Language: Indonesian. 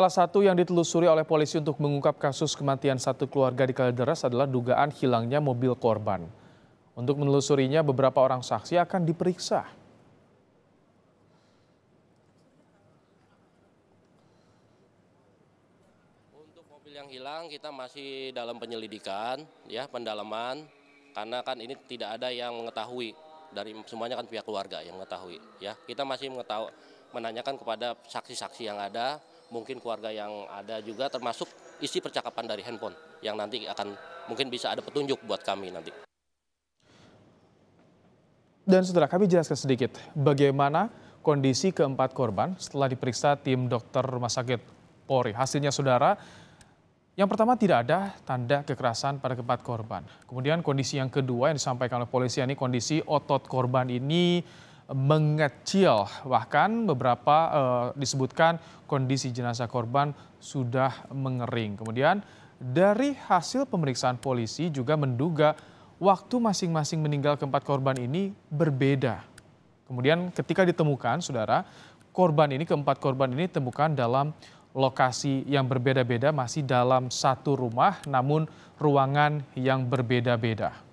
Salah satu yang ditelusuri oleh polisi untuk mengungkap kasus kematian satu keluarga di Kalideres adalah dugaan hilangnya mobil korban. Untuk menelusurinya, beberapa orang saksi akan diperiksa. Untuk mobil yang hilang kita masih dalam penyelidikan, ya pendalaman, karena kan ini tidak ada yang mengetahui dari semuanya kan pihak keluarga yang mengetahui, ya kita masih mengetahui menanyakan kepada saksi-saksi yang ada mungkin keluarga yang ada juga termasuk isi percakapan dari handphone yang nanti akan mungkin bisa ada petunjuk buat kami nanti. Dan setelah kami jelaskan sedikit bagaimana kondisi keempat korban setelah diperiksa tim dokter rumah sakit Polri. Hasilnya saudara, yang pertama tidak ada tanda kekerasan pada keempat korban. Kemudian kondisi yang kedua yang disampaikan oleh polisi ini kondisi otot korban ini mengecil. Bahkan beberapa eh, disebutkan kondisi jenazah korban sudah mengering. Kemudian dari hasil pemeriksaan polisi juga menduga waktu masing-masing meninggal keempat korban ini berbeda. Kemudian ketika ditemukan, saudara, korban ini keempat korban ini ditemukan dalam lokasi yang berbeda-beda masih dalam satu rumah namun ruangan yang berbeda-beda.